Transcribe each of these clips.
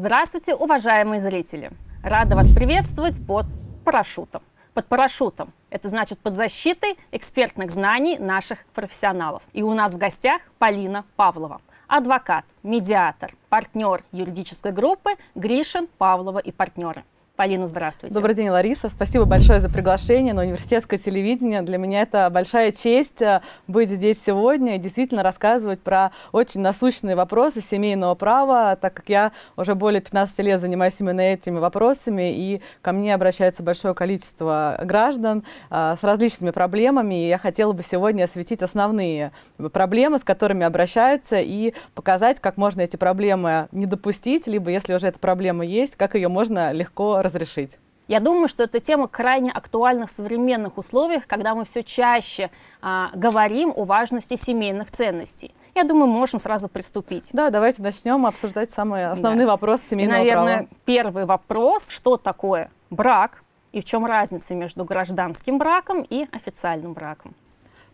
Здравствуйте, уважаемые зрители! Рада вас приветствовать под парашютом. Под парашютом. Это значит под защитой экспертных знаний наших профессионалов. И у нас в гостях Полина Павлова, адвокат, медиатор, партнер юридической группы Гришин, Павлова и партнеры. Полина, здравствуйте. Добрый день, Лариса. Спасибо большое за приглашение на университетское телевидение. Для меня это большая честь э, быть здесь сегодня и действительно рассказывать про очень насущные вопросы семейного права, так как я уже более 15 лет занимаюсь именно этими вопросами, и ко мне обращается большое количество граждан а, с различными проблемами, и я хотела бы сегодня осветить основные проблемы, с которыми обращаются, и показать, как можно эти проблемы не допустить, либо если уже эта проблема есть, как ее можно легко разрешить? Я думаю, что эта тема крайне актуальна в современных условиях, когда мы все чаще а, говорим о важности семейных ценностей. Я думаю, можем сразу приступить. Да, давайте начнем обсуждать самые основные да. вопрос семейного и, наверное, права. первый вопрос, что такое брак и в чем разница между гражданским браком и официальным браком.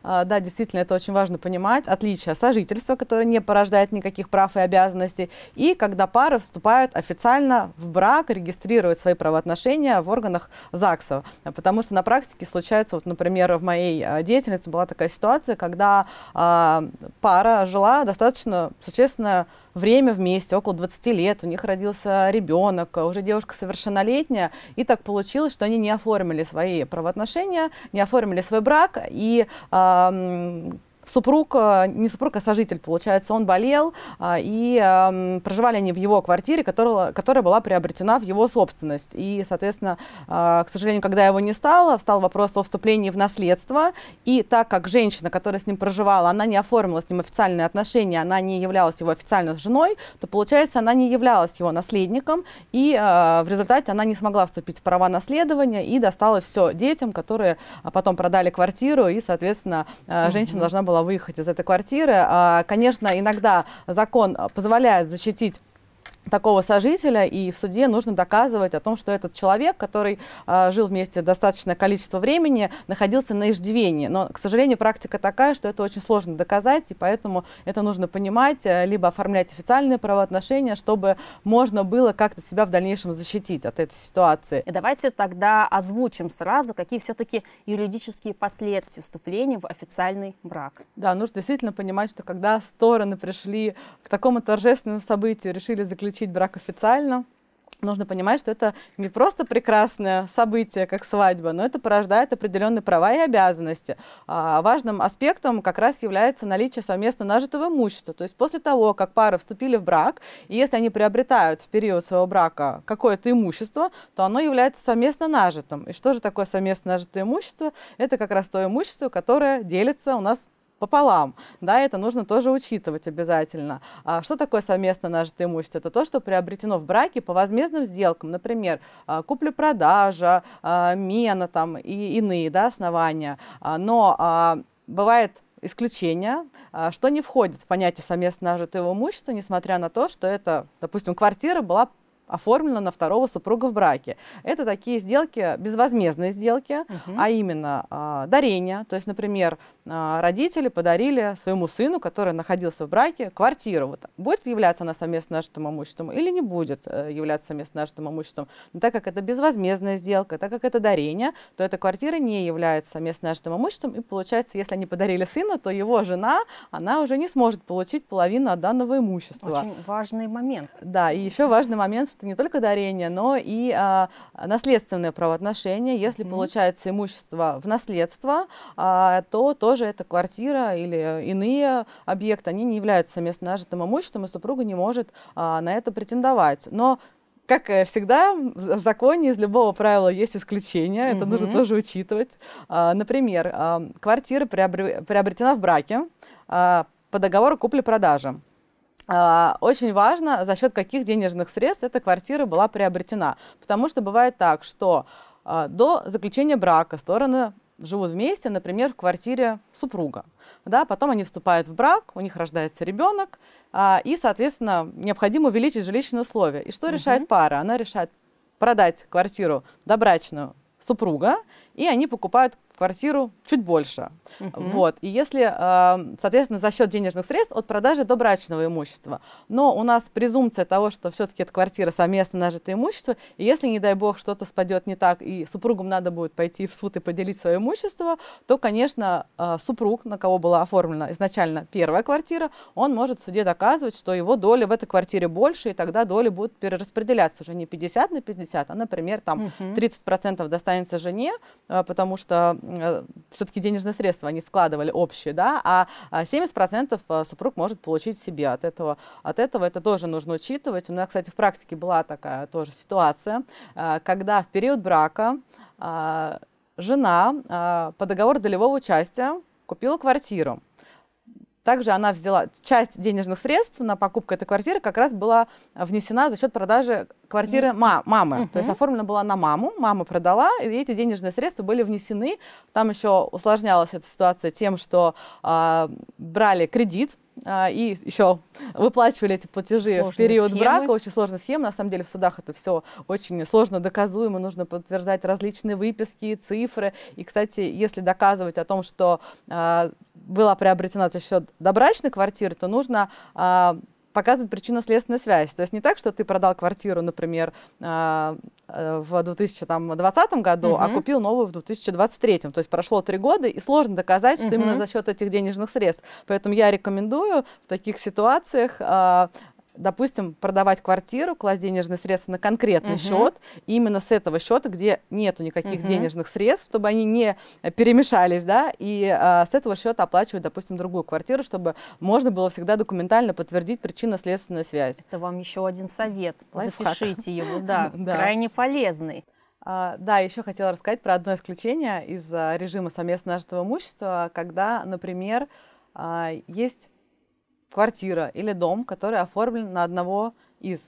А, да, действительно, это очень важно понимать. Отличие сожительства, которое не порождает никаких прав и обязанностей. И когда пары вступают официально в брак, регистрируют свои правоотношения в органах ЗАГСа. Потому что на практике случается, вот, например, в моей а, деятельности была такая ситуация, когда а, пара жила достаточно существенно время вместе, около 20 лет, у них родился ребенок, э, уже девушка совершеннолетняя, и так получилось, что они не оформили свои правоотношения, не оформили свой брак, и э, супруг, э, не супруг, а сожитель, получается, он болел, э, и эм, проживали они в его квартире, которая, которая была приобретена в его собственность. И, соответственно, э, к сожалению, когда его не стало, встал вопрос о вступлении в наследство, и так как женщина, которая с ним проживала, она не оформила с ним официальные отношения, она не являлась его официальной женой, то, получается, она не являлась его наследником, и в результате она не смогла вступить в права наследования, и досталось все детям, которые потом продали квартиру, и, соответственно, женщина должна была была выехать из этой квартиры. А, конечно, иногда закон позволяет защитить такого сожителя, и в суде нужно доказывать о том, что этот человек, который э, жил вместе достаточное количество времени, находился на иждивении. Но, к сожалению, практика такая, что это очень сложно доказать, и поэтому это нужно понимать, э, либо оформлять официальные правоотношения, чтобы можно было как-то себя в дальнейшем защитить от этой ситуации. И давайте тогда озвучим сразу, какие все-таки юридические последствия вступления в официальный брак. Да, нужно действительно понимать, что когда стороны пришли к такому торжественному событию, решили заключить заключить брак официально, нужно понимать, что это не просто прекрасное событие, как свадьба, но это порождает определенные права и обязанности. А важным аспектом как раз является наличие совместно нажитого имущества. То есть после того, как пары вступили в брак, и если они приобретают в период своего брака какое-то имущество, то оно является совместно нажитым. И что же такое совместно нажитое имущество? Это как раз то имущество, которое делится у нас пополам. Да, это нужно тоже учитывать обязательно. А что такое совместно нажитое имущество? Это то, что приобретено в браке по возмездным сделкам, например, а, купля-продажа, а, мена там и иные да, основания. А, но бывает исключения, что не входит в понятие совместно нажитого имущества, несмотря на то, что это, допустим, квартира была оформлена на второго супруга в браке. Это такие сделки, безвозмездные сделки, угу. а именно а, дарение. То есть, например, а, родители подарили своему сыну, который находился в браке, квартиру. Вот, будет являться она совместно нажитым имуществом или не будет э, являться совместно нажитым имуществом? Но так как это безвозмездная сделка, так как это дарение, то эта квартира не является совместно нажитым имуществом. И получается, если они подарили сына, то его жена, она уже не сможет получить половину от данного имущества. Очень важный момент. Да, и еще важный момент, что не только дарение, но и а, наследственные правоотношения. Если mm-hmm. получается имущество в наследство, а, то тоже эта квартира или иные объекты, они не являются совместно нажитым имуществом, и супруга не может а, на это претендовать. Но как всегда, в законе из любого правила есть исключения, это mm-hmm. нужно тоже учитывать. А, например, а, квартира приобретена в браке а, по договору купли-продажи. А, очень важно, за счет каких денежных средств эта квартира была приобретена. Потому что бывает так, что а, до заключения брака стороны живут вместе, например, в квартире супруга. Да, потом они вступают в брак, у них рождается ребенок, а, и, соответственно, необходимо увеличить жилищные условия. И что угу. решает пара? Она решает продать квартиру добрачную супруга, и они покупают квартиру чуть больше. Uh вот. И если, эм, соответственно, за счет денежных средств от продажи до брачного имущества. Но у нас презумпция того, что все-таки эта квартира совместно нажитое имущество, и если, не дай бог, что-то спадет не так, и супругам надо будет пойти в суд и поделить свое имущество, то, конечно, э, супруг, на кого была оформлена изначально первая квартира, он может в суде доказывать, что его доля в этой квартире больше, и тогда доли будут перераспределяться уже не 50 на 50, а, например, там uh -huh. 30% достанется жене, э, потому что Э, все-таки денежные средства они вкладывали общие, да, а 70% а э, супруг может получить себе от этого. От этого это тоже нужно учитывать. У меня, кстати, в практике была такая тоже ситуация, э, когда в период брака жена по договору долевого участия купила квартиру. Также она взяла часть денежных средств на покупку этой квартиры, как раз была внесена за счет продажи квартиры ма мамы. Угу. То есть оформлена была на маму, мама продала, и эти денежные средства были внесены. Там еще усложнялась эта ситуация тем, что э, брали кредит, а, и еще выплачивали эти платежи сложные в период схемы. брака. Очень сложная схема. На самом деле в судах это все очень сложно доказуемо. Нужно подтверждать различные выписки, цифры. И, кстати, если доказывать о том, что э, была приобретена за счет добрачной квартиры, то нужно э, показывают причинно-следственную связь. То есть не так, что ты продал квартиру, например, а, э, в 2020 году, угу. а купил новую в 2023. То есть прошло три года, и сложно доказать, что угу. именно за счет этих денежных средств. Поэтому я рекомендую в таких ситуациях а, допустим, продавать квартиру, класть денежные средства на конкретный угу. счет, именно с этого счета, где нету никаких угу. денежных средств, чтобы они не перемешались, да, и а, с этого счета оплачивать, допустим, другую квартиру, чтобы можно было всегда документально подтвердить причинно-следственную связь. Это вам еще один совет, Лайфхак. запишите его, да, крайне полезный. А, да, еще хотела рассказать про одно исключение из а, режима совместного нажитого имущества, когда, например, а, есть квартира или дом, который оформлен на одного из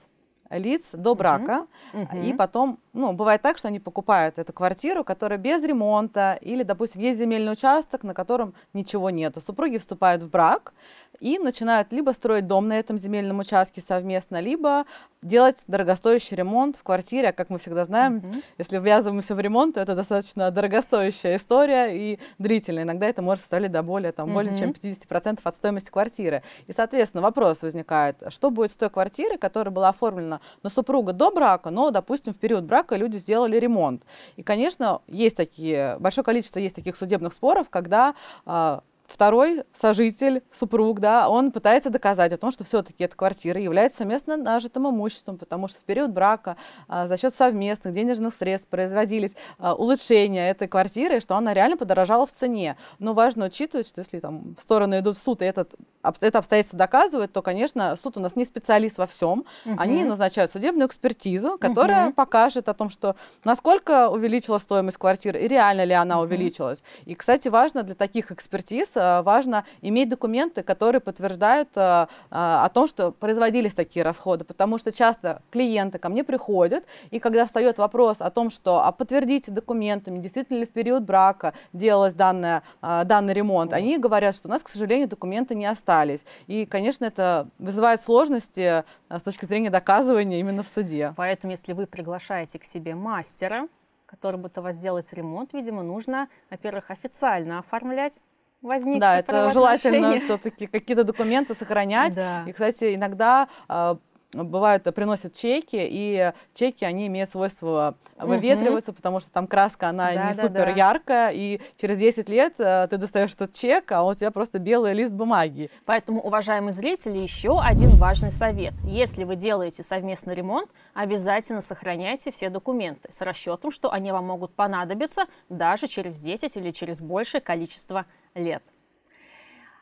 лиц до брака, Uh -huh. uh -huh. и потом, ну, бывает так, что они покупают эту квартиру, которая без ремонта, или, допустим, есть земельный участок, на котором ничего нету. Супруги вступают в брак, и начинают либо строить дом на этом земельном участке совместно, либо делать дорогостоящий ремонт в квартире. А как мы всегда знаем, mm-hmm. если ввязываемся в ремонт, то это достаточно дорогостоящая история и длительная. Иногда это может составлять до более, там, mm-hmm. более чем 50% от стоимости квартиры. И, соответственно, вопрос возникает, что будет с той квартирой, которая была оформлена на супруга до брака, но, допустим, в период брака люди сделали ремонт. И, конечно, есть такие, большое количество есть таких судебных споров, когда а, второй сожитель, супруг, да, он пытается доказать о том, что все-таки эта квартира является совместно нажитым имуществом, потому что в период брака а, за счет совместных денежных средств производились а, улучшения этой квартиры, что она реально подорожала в цене. Но важно учитывать, что если там стороны идут в суд, и этот это обстоятельство доказывает, то, конечно, суд у нас не специалист во всем. Угу. Они назначают судебную экспертизу, которая угу. покажет о том, что насколько увеличилась стоимость квартиры и реально ли она угу. увеличилась. И, кстати, важно для таких экспертиз, э, важно иметь документы, которые подтверждают э, э, о том, что производились такие расходы, потому что часто клиенты ко мне приходят, и когда встает вопрос о том, что а подтвердите документами, действительно ли в период брака делалось данное, данный ремонт, угу. они говорят, что у нас, к сожалению, документы не остались остались. И, конечно, это вызывает сложности э, с точки зрения доказывания именно в суде. Поэтому, если вы приглашаете к себе мастера, который будет у вас делать ремонт, видимо, нужно, во-первых, официально оформлять возникшие Да, это желательно все-таки какие-то документы сохранять. Да. И, кстати, иногда а, бывают, э, приносят чеки, и чеки, они имеют свойство выветриваться, угу. потому что там краска, она да, не да, супер да. яркая, и через 10 лет э, ты достаешь тот чек, а у тебя просто белый лист бумаги. Поэтому, уважаемые зрители, еще один важный совет. Если вы делаете совместный ремонт, обязательно сохраняйте все документы с расчетом, что они вам могут понадобиться даже через 10 или через большее количество лет.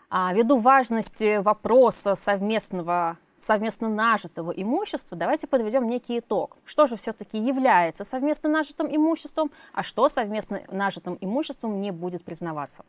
А, ввиду важности вопроса совместного совместно нажитого имущества, давайте подведем некий итог. Что же все-таки является совместно нажитым имуществом, а что совместно нажитым имуществом не будет признаваться?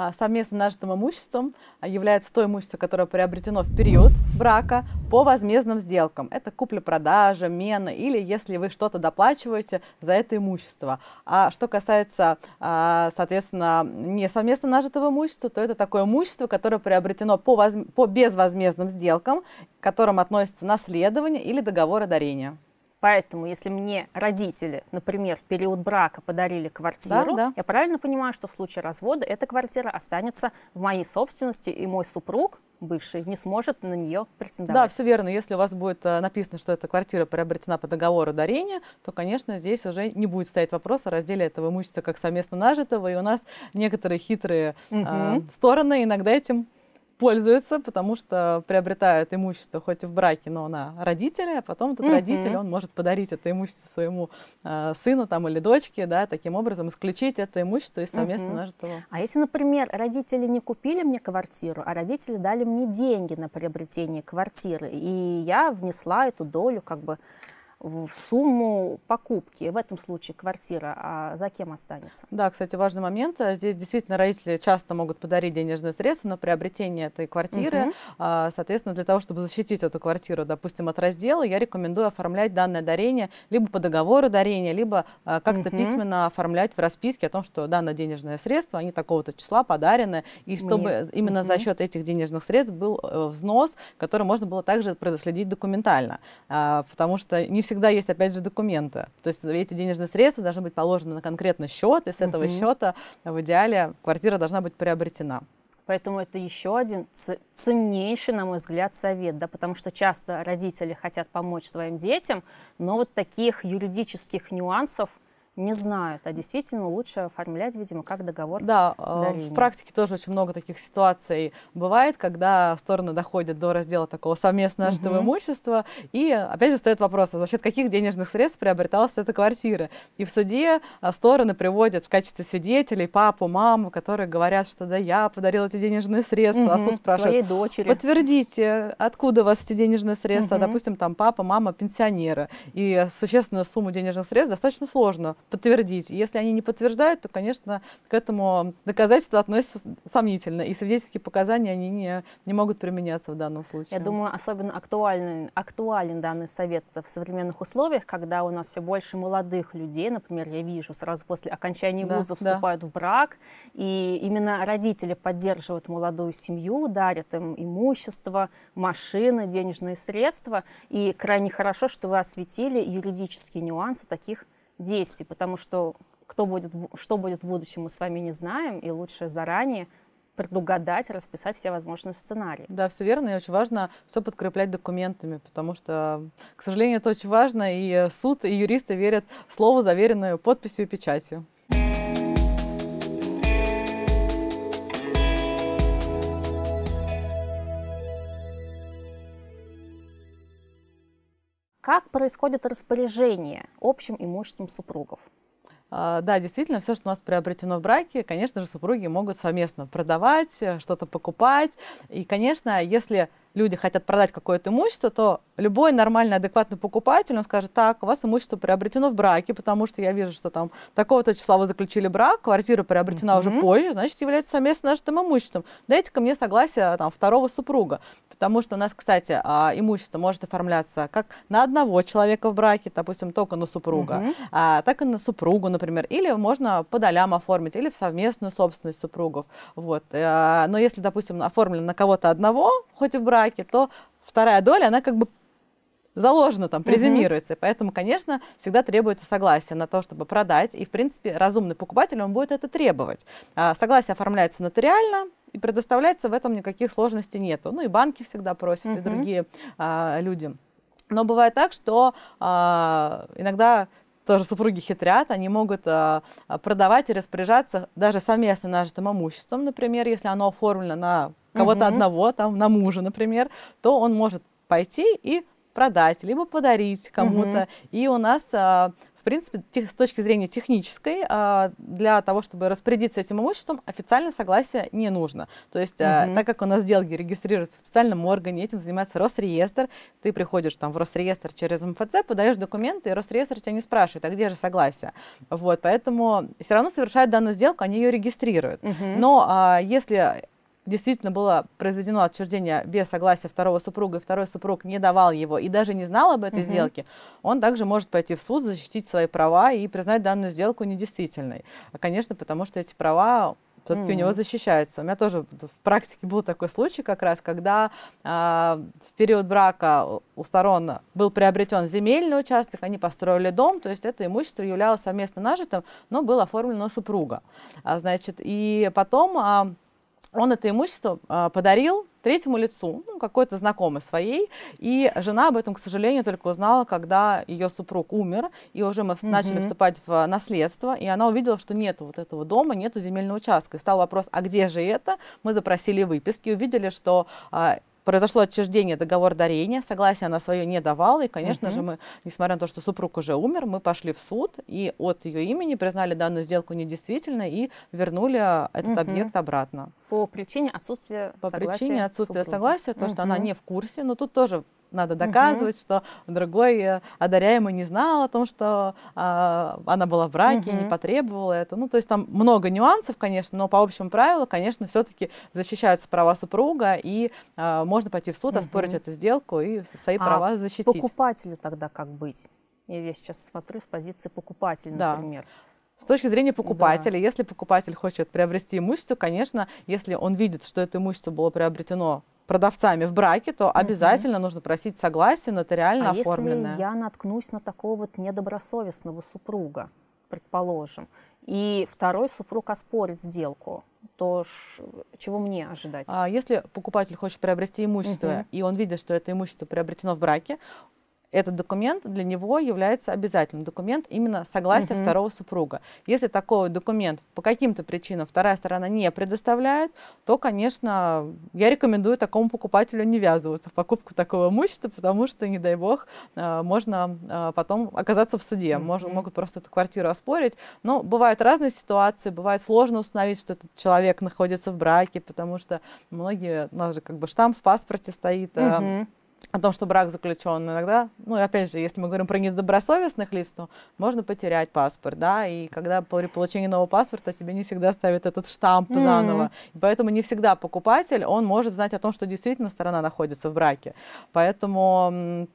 А, совместно нажитым имуществом а, является то имущество, которое приобретено в период брака по возмездным сделкам. Это купля-продажа, мена или если вы что-то доплачиваете за это имущество. А что касается, а, соответственно, не совместно нажитого имущества, то это такое имущество, которое приобретено по, воз... по безвозмездным сделкам, к которым относятся наследование или договоры дарения. Поэтому, если мне родители, например, в период брака подарили квартиру, да, да. я правильно понимаю, что в случае развода эта квартира останется в моей собственности, и мой супруг бывший не сможет на нее претендовать. Да, все верно. Если у вас будет э, написано, что эта квартира приобретена по договору дарения, то, конечно, здесь уже не будет стоять вопрос о разделе этого имущества как совместно нажитого. И у нас некоторые хитрые угу. э, стороны иногда этим пользуются, потому что приобретают имущество хоть и в браке, но на родителя, а потом этот mm-hmm. родитель, он может подарить это имущество своему э, сыну там, или дочке, да, таким образом исключить это имущество и совместно mm-hmm. нажитого. А если, например, родители не купили мне квартиру, а родители дали мне деньги на приобретение квартиры, и я внесла эту долю как бы в сумму покупки. В этом случае квартира а за кем останется? Да, кстати, важный момент. А, здесь действительно родители часто могут подарить денежные средства на приобретение этой квартиры. Угу. Соответственно, для того, чтобы защитить эту квартиру, допустим, от раздела, я рекомендую оформлять данное дарение либо по договору дарения, либо а, как-то угу. письменно оформлять в расписке о том, что данное денежное средство, они такого-то числа подарены, и чтобы Нет. именно угу. за счет этих денежных средств был э, взнос, который можно было также проследить документально, потому что не все всегда есть, опять же, документы. То есть эти денежные средства должны быть положены на конкретный счет, и с этого угу. счета в идеале квартира должна быть приобретена. Поэтому это еще один ценнейший, на мой взгляд, совет, да, потому что часто родители хотят помочь своим детям, но вот таких юридических нюансов – не знают, а действительно лучше оформлять, видимо, как договор. Да, дарения. Э, в практике тоже очень много таких ситуаций бывает, когда стороны доходят до раздела такого совместно нажитого угу. имущества, и опять же стоит вопрос, а за счет каких денежных средств приобреталась эта квартира? И в суде э, стороны приводят в качестве свидетелей папу, маму, которые говорят, что да, я подарил эти денежные средства, угу, а суд спрашивает, своей дочери. подтвердите, откуда у вас эти денежные средства, угу. допустим, там папа, мама, пенсионеры, и существенную сумму денежных средств достаточно сложно подтвердить. Если они не подтверждают, то, конечно, к этому доказательство относится сомнительно, и свидетельские показания они не, не могут применяться в данном случае. Я думаю, особенно актуальный актуален данный совет в современных условиях, когда у нас все больше молодых людей, например, я вижу, сразу после окончания да, вуза вступают да. в брак, и именно родители поддерживают молодую семью, дарят им имущество, машины, денежные средства, и крайне хорошо, что вы осветили юридические нюансы таких действий, потому что кто будет, что будет в будущем, мы с вами не знаем, и лучше заранее предугадать, расписать все возможные сценарии. Да, все верно, и очень важно все подкреплять документами, потому что, к сожалению, это очень важно, и э, суд, и юристы верят в слово, заверенное подписью и печатью. Как происходит распоряжение общим имуществом супругов? А, да, действительно, все, что у нас приобретено в браке, конечно же, супруги могут совместно продавать, э, что-то покупать. И, конечно, если люди хотят продать какое-то имущество, то любой нормальный, адекватный покупатель, он скажет, так, у вас имущество приобретено в браке, потому что я вижу, что там такого-то числа вы заключили брак, квартира приобретена mm-hmm. уже позже, значит, является совместно нашим имуществом. Дайте-ка мне согласие там, второго супруга, потому что у нас, кстати, а, имущество может оформляться как на одного человека в браке, допустим, только на супруга, mm-hmm. а, так и на супругу, например, или можно по долям оформить, или в совместную собственность супругов. Вот. Э, но если, допустим, оформлено на кого-то одного, хоть и в браке, браке, то вторая доля, она как бы заложена там, презюмируется. Угу. Поэтому, конечно, всегда требуется согласие на то, чтобы продать. И, в принципе, разумный покупатель, он будет это требовать. А, согласие оформляется нотариально, и предоставляется в этом никаких сложностей нету. Ну и банки всегда просят, угу. и другие а, люди. Но бывает так, что а, иногда тоже супруги хитрят, они могут а, а, продавать и распоряжаться даже совместно нажитым имуществом, например, если оно оформлено на кого-то угу. одного, там, на мужа, например, то он может пойти и продать, либо подарить кому-то. Угу. И у нас а, принципе, с точки зрения технической, а, для того, чтобы распорядиться этим имуществом, официально согласие не нужно. То есть, угу. так как у нас сделки регистрируются в специальном органе, этим занимается Росреестр, ты приходишь там в Росреестр через МФЦ, подаешь документы, и Росреестр тебя не спрашивает, а где же согласие? Вот, поэтому все равно совершают данную сделку, они ее регистрируют. Угу. Но а, если действительно было произведено отчуждение без согласия второго супруга, и второй супруг не давал его и даже не знал об этой угу. сделке, он также может пойти в суд, защитить свои права и признать данную сделку недействительной. А, конечно, потому что эти права все-таки mm. у него защищаются. У меня тоже в практике был такой случай как раз, когда э, в период брака у сторон был приобретен земельный участок, они построили дом, то есть это имущество являлось совместно нажитым, но было оформлено супруга. А, значит, и потом... Э, он это имущество а, подарил третьему лицу, ну, какой-то знакомой своей, и жена об этом, к сожалению, только узнала, когда ее супруг умер, и уже мы mm-hmm. начали вступать в а, наследство, и она увидела, что нет вот этого дома, нету земельного участка. И стал вопрос, а где же это? Мы запросили выписки, увидели, что а, произошло отчуждение договор дарения, согласия она свое не давала, и, конечно угу. же, мы, несмотря на то, что супруг уже умер, мы пошли в суд, и от ее имени признали данную сделку недействительной и вернули а, этот угу. объект обратно. По причине отсутствия По согласия причине отсутствия супруга. согласия, то, угу. что она не в курсе, но тут тоже надо доказывать, что другой э, одаряемый не знал о том, что а, она была в браке, и не потребовала это. Ну, то есть там много нюансов, конечно, но по общему правилу, конечно, все-таки защищаются права супруга, и а, можно пойти в суд, оспорить эту сделку и свои а права защитить. покупателю тогда как быть? Я сейчас смотрю с позиции покупателя, например. Да точки зрения покупателя, да. если покупатель хочет приобрести имущество, конечно, если он видит, что это имущество было приобретено продавцами в браке, то обязательно угу. нужно просить согласие нотариально а оформленное. если я наткнусь на такого вот недобросовестного супруга, предположим, и второй супруг оспорит сделку, то ш... чего мне ожидать? А если покупатель хочет приобрести имущество, угу. и он видит, что это имущество приобретено в браке, этот документ для него является обязательным. Документ именно согласия угу. второго супруга. Если такой документ по каким-то причинам вторая сторона не предоставляет, то, конечно, я рекомендую такому покупателю не ввязываться в покупку такого имущества, потому что, не дай бог, э, можно э, потом оказаться в суде. Угу. Можно, могут просто эту квартиру оспорить. Но бывают разные ситуации, бывает сложно установить, что этот человек находится в браке, потому что многие, у нас же как бы штамп в паспорте стоит. Угу о том, что брак заключен иногда, ну, опять же, если мы говорим про недобросовестных лиц, то можно потерять паспорт, да, и когда при получении нового паспорта тебе не всегда ставят этот штамп mm-hmm. заново, и поэтому не всегда покупатель, он может знать о том, что действительно сторона находится в браке, поэтому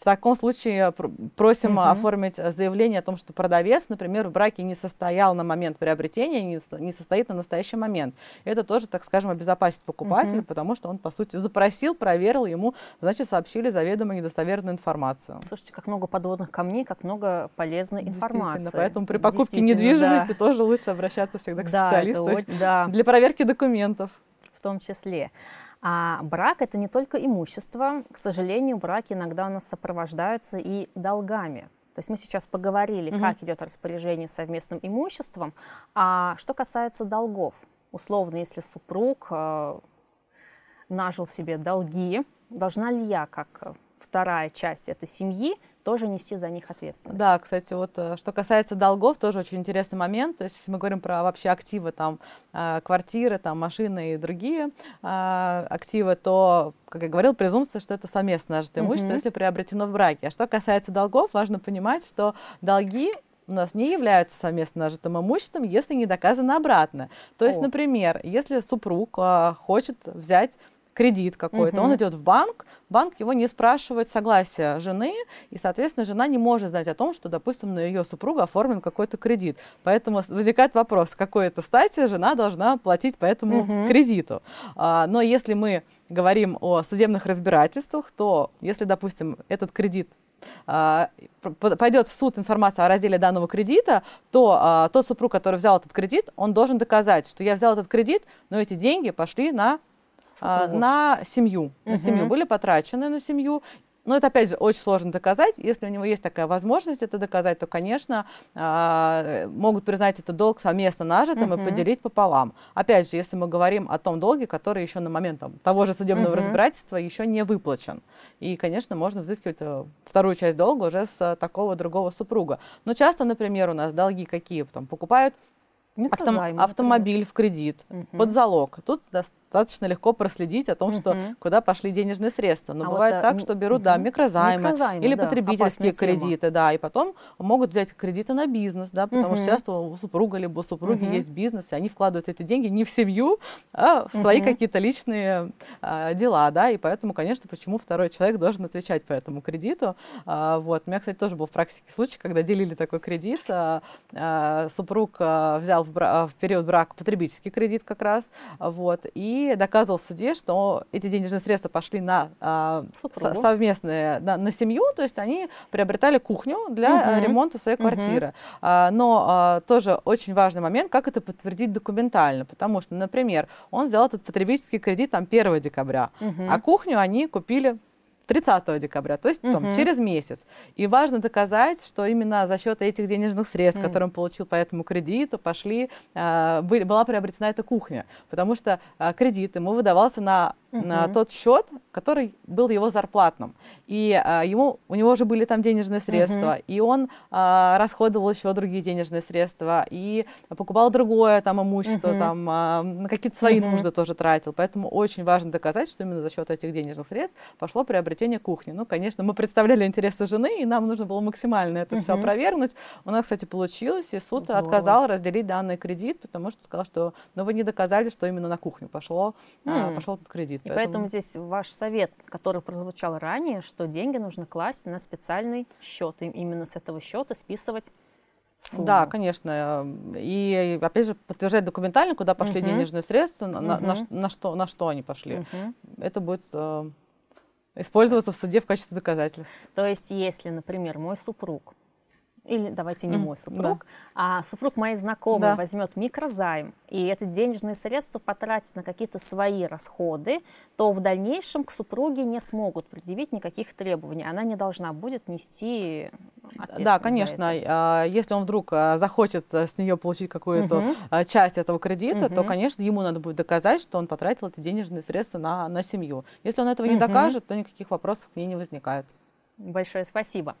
в таком случае э, просим угу. оформить э, заявление о том, что продавец, например, в браке не состоял на момент приобретения, не, не состоит на настоящий момент. Это тоже, так скажем, обезопасит покупателя, угу. потому что он, по сути, запросил, проверил, ему, значит, сообщили заведомо недостоверную информацию. Слушайте, как много подводных камней, как много полезной информации. Поэтому при покупке недвижимости да. тоже лучше обращаться всегда к да, специалисту это, да. для проверки документов. В том числе. А брак — это не только имущество. К сожалению, брак иногда у нас сопровождаются и долгами. То есть мы сейчас поговорили, угу. как идет распоряжение совместным имуществом. А что касается долгов, условно, если супруг э, нажил себе долги, должна ли я, как вторая часть этой семьи, тоже нести за них ответственность. Да, кстати, вот э, что касается долгов, тоже очень интересный момент. То есть, если мы говорим про вообще активы, там, а, квартиры, там, машины и другие а, активы, то, как я говорил, презумпция, что это совместное же имущество, угу. если приобретено в браке. А что касается долгов, важно понимать, что долги у нас не являются совместно нажитым имуществом, если не доказано обратно. То есть, О. например, если супруг э, хочет взять кредит какой-то, угу. он идет в банк, банк его не спрашивает согласия жены, и, соответственно, жена не может знать о том, что, допустим, на ее супруга оформлен какой-то кредит. Поэтому возникает вопрос, какой это стати жена должна платить по этому угу. кредиту. А, но если мы говорим о судебных разбирательствах, то если, допустим, этот кредит а, пойдет в суд информация о разделе данного кредита, то а, тот супруг, который взял этот кредит, он должен доказать, что я взял этот кредит, но эти деньги пошли на а, на семью. Угу. На семью были потрачены на семью. Но это, опять же, очень сложно доказать. Если у него есть такая возможность это доказать, то, конечно, а, могут признать это долг совместно нажитым угу. и поделить пополам. Опять же, если мы говорим о том долге, который еще на момент там, того же судебного угу. разбирательства еще не выплачен. И, конечно, можно взыскивать э, вторую часть долга уже с э, такого другого супруга. Но часто, например, у нас долги какие? Там, покупают Автом, займ, автомобиль например. в кредит, угу. под залог. Тут достаточно легко проследить о том, угу. что куда пошли денежные средства. Но а бывает вот, э, так, что берут угу. да, микрозаймы, микрозаймы или да, потребительские кредиты, да, и потом могут взять кредиты на бизнес, да, потому угу. что часто у супруга либо у супруги угу. есть бизнес, и они вкладывают эти деньги не в семью, а в свои угу. какие-то личные а, дела, да, и поэтому, конечно, почему второй человек должен отвечать по этому кредиту. А, вот. У меня, кстати, тоже был в практике случай, когда делили такой кредит, а, а, супруг а, взял в, а, в период брака потребительский кредит как раз, вот, и доказывал в суде, что эти денежные средства пошли на а, совместные, на, на семью, то есть они приобретали кухню для угу. ремонта своей квартиры. Угу. А, но а, тоже очень важный момент, как это подтвердить документально, потому что, например, он взял этот потребительский кредит там 1 декабря, угу. а кухню они купили 30 декабря, то есть угу. там, через месяц. И важно доказать, что именно за счет этих денежных средств, угу. которые он получил по этому кредиту, пошли, э, были, была приобретена эта кухня. Потому что э, кредит ему выдавался на угу. на тот счет, который был его зарплатным. И а, ему, у него уже были там денежные средства, угу. и он а, расходовал еще другие денежные средства, и покупал другое там имущество, угу. там а, какие-то свои угу. нужды тоже тратил. Поэтому очень важно доказать, что именно за счет этих денежных средств пошло приобретение кухни. Ну, конечно, мы представляли интересы жены, и нам нужно было максимально это угу. все опровергнуть. У нас, кстати, получилось, и суд вот. отказал разделить данный кредит, потому что сказал, что ну, вы не доказали, что именно на кухню пошло, угу. а, пошел этот кредит. И поэтому... поэтому здесь ваш совет, который прозвучал ранее, что деньги нужно класть на специальный счет, и именно с этого счета списывать Сумма. Да, конечно. И опять же подтверждать документально, куда пошли Uh -huh. денежные средства, Uh -huh. на, на, на, что, на что они пошли. Uh -huh. Это будет э, использоваться в суде в качестве доказательств. То есть, если, например, мой супруг или давайте не мой супруг, да. а супруг моей знакомой да. возьмет микрозайм, и эти денежные средства потратит на какие-то свои расходы, то в дальнейшем к супруге не смогут предъявить никаких требований. Она не должна будет нести Да, конечно. А, если он вдруг а, захочет э, с нее получить какую-то угу. часть этого кредита, угу. то, конечно, ему надо будет доказать, что он потратил эти денежные средства на, на семью. Если он этого угу. не докажет, то никаких вопросов к ней не возникает. Большое спасибо.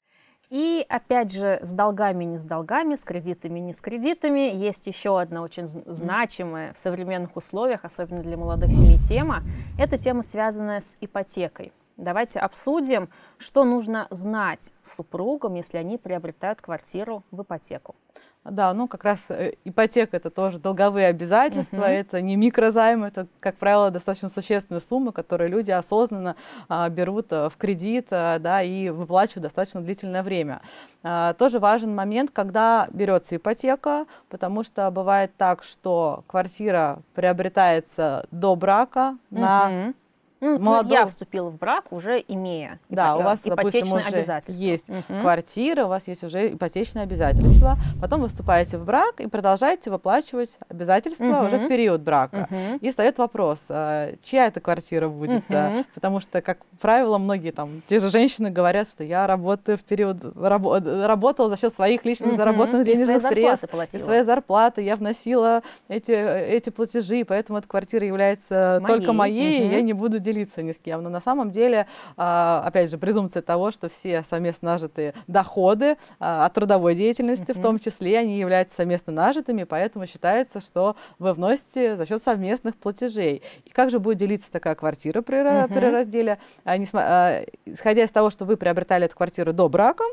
И опять же, с долгами, не с долгами, с кредитами, не с кредитами, есть еще одна очень значимая в современных условиях, особенно для молодых семей, тема. Это тема, связанная с ипотекой. Давайте обсудим, что нужно знать супругам, если они приобретают квартиру в ипотеку. Да, ну как раз э, ипотека это тоже долговые обязательства, uh-huh. это не микрозаймы, это, как правило, достаточно существенные суммы, которые люди осознанно а, берут а, в кредит а, да, и выплачивают достаточно длительное время. А, тоже важен момент, когда берется ипотека, потому что бывает так, что квартира приобретается до брака uh-huh. на ну, ну, молодого... я вступила в брак уже имея да, ипо... у вас, ипотечные допустим, обязательства. Есть угу. квартира, у вас есть уже ипотечные обязательства. Потом вы вступаете в брак и продолжаете выплачивать обязательства угу. уже в период брака. Угу. И встает вопрос, а, чья эта квартира будет? Угу. Потому что, как правило, многие там, те же женщины говорят, что я работаю в период, раб, работала за счет своих личных угу. заработанных денежных средств. Платила. И своей зарплаты, я вносила эти, эти платежи, поэтому эта квартира является моей. только моей, угу. и я не буду делиться делиться ни с кем. Но на самом деле, а, опять же, презумпция того, что все совместно нажитые доходы а, от трудовой деятельности, угу. в том числе, они являются совместно нажитыми, поэтому считается, что вы вносите за счет совместных платежей. И как же будет делиться такая квартира при угу. переразделе? А, исходя из того, что вы приобретали эту квартиру до брака,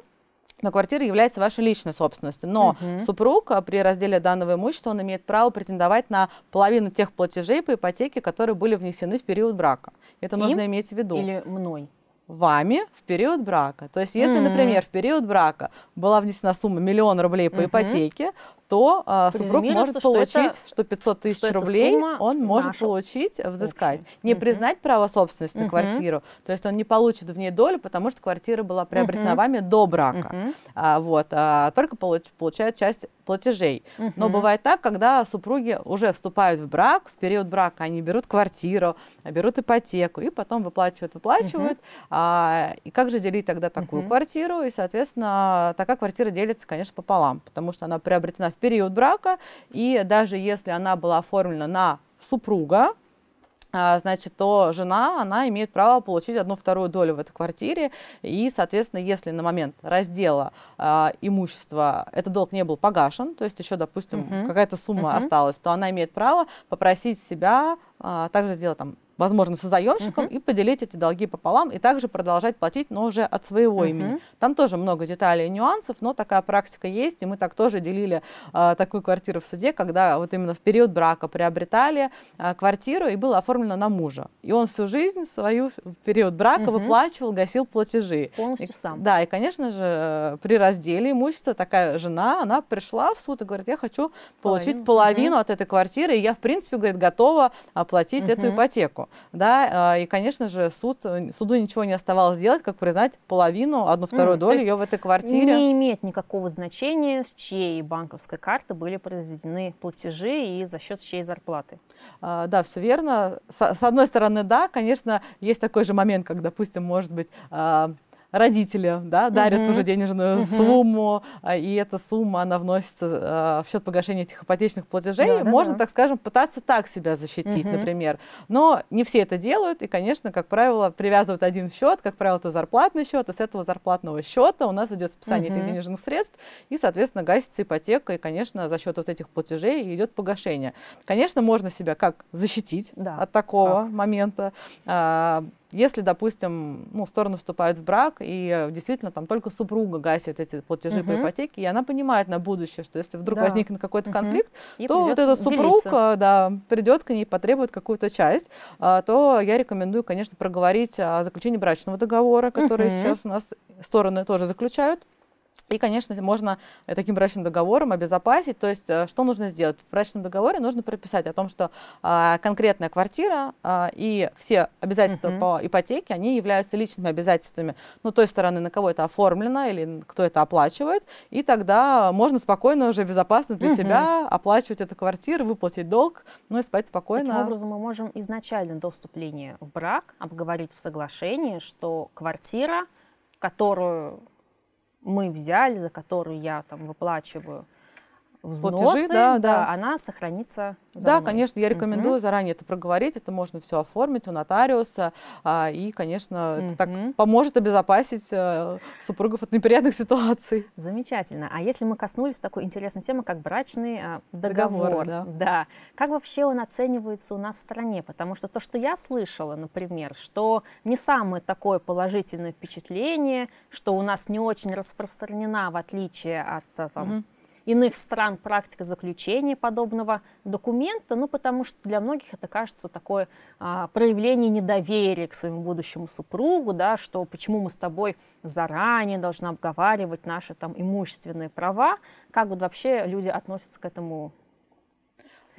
но квартира является вашей личной собственностью. Но угу. супруг а, при разделе данного имущества он имеет право претендовать на половину тех платежей по ипотеке, которые были внесены в период брака. Это Им нужно иметь в виду. Или мной вами в период брака. То есть, если, mm-hmm. например, в период брака была внесена сумма миллион рублей по mm-hmm. ипотеке, то э, а, супруг может получить, что, это, что 500 тысяч что рублей он может наша. получить, э, взыскать. Общая. Не угу. признать право собственности угу. на квартиру, то есть он не получит в ней долю, потому что квартира была приобретена угу. вами до брака. Угу. А, вот, а только получ, получает часть платежей. Угу. Но бывает так, когда супруги уже вступают в брак, в период брака они берут квартиру, берут ипотеку и потом выплачивают, выплачивают. Угу. А, и как же делить тогда такую угу. квартиру? И, соответственно, такая квартира делится, конечно, пополам, потому что она приобретена в период брака, и даже если она была оформлена на супруга, а, значит, то жена, она имеет право получить одну вторую долю в этой квартире, и, соответственно, если на момент раздела э, имущества этот долг не был погашен, то есть еще, допустим, угу. какая-то сумма угу. осталась, то она имеет право попросить себя э, также сделать там возможно, со заемщиком угу. и поделить эти долги пополам и также продолжать платить, но уже от своего угу. имени. Там тоже много деталей и нюансов, но такая практика есть, и мы так тоже делили э, такую квартиру в суде, когда вот именно в период брака приобретали э, квартиру и было оформлено на мужа. И он всю жизнь свою в период брака угу. выплачивал, гасил платежи. Полностью и, сам. Да, и, конечно же, при разделе имущества такая жена, она пришла в суд и говорит, я хочу получить половину, половину угу. от этой квартиры, и я, в принципе, говорит, готова оплатить угу. эту ипотеку да, э, и, конечно же, суд, суду ничего не оставалось делать, как признать половину, одну вторую mm, долю ее в этой квартире. Не имеет никакого значения, с чьей банковской карты были произведены платежи и за счет чьей зарплаты. А, да, все верно. С, с одной стороны, да, конечно, есть такой же момент, как, допустим, может быть, а, родители да, дарят угу. уже денежную угу. сумму, а, и эта сумма, она вносится а, в счет погашения этих ипотечных платежей. Да, да, Можно, да. так скажем, пытаться так себя защитить, угу. например. Но не все это делают, и, конечно, как правило, привязывают один счет, как правило, это зарплатный счет, и с этого зарплатного счета у нас идет списание угу. этих денежных средств, и, соответственно, гасится ипотека, и, конечно, за счет вот этих платежей идет погашение. Конечно, можно себя как защитить да. от такого как? момента, а, если, допустим, ну, стороны вступают в брак, и действительно там только супруга гасит эти платежи угу. по ипотеке, и она понимает на будущее, что если вдруг да. возникнет какой-то угу. конфликт, и то вот этот супруг да, придет к ней, потребует какую-то часть, а, то я рекомендую, конечно, проговорить о заключении брачного договора, который угу. сейчас у нас стороны тоже заключают. И, конечно, можно э, таким брачным договором обезопасить. То есть, э, что нужно сделать? В брачном договоре нужно прописать о том, что а, конкретная квартира а, и все обязательства uh -huh. по ипотеке, они являются личными обязательствами, ну, той стороны, на кого это оформлено или кто это оплачивает. И тогда можно спокойно уже безопасно для uh -huh. себя оплачивать эту квартиру, выплатить долг, ну и спать спокойно. Таким образом, мы можем изначально до вступления в брак обговорить в соглашении, что квартира, которую мы взяли, за которую я там выплачиваю взносы, платежи, да, да, да, она сохранится. За да, конечно, я рекомендую угу. заранее это проговорить, это можно все оформить у нотариуса, а, и, конечно, угу. это так поможет обезопасить э, супругов от неприятных ситуаций. Замечательно. А если мы коснулись такой интересной темы, как брачный а, договор, договор да. да, как вообще он оценивается у нас в стране? Потому что то, что я слышала, например, что не самое такое положительное впечатление, что у нас не очень распространена, в отличие от э, там, угу иных стран практика заключения подобного документа, ну, потому что для многих это кажется такое а, проявление недоверия к своему будущему супругу, да, что почему мы с тобой заранее должны обговаривать наши там имущественные права, как вот вообще люди относятся к этому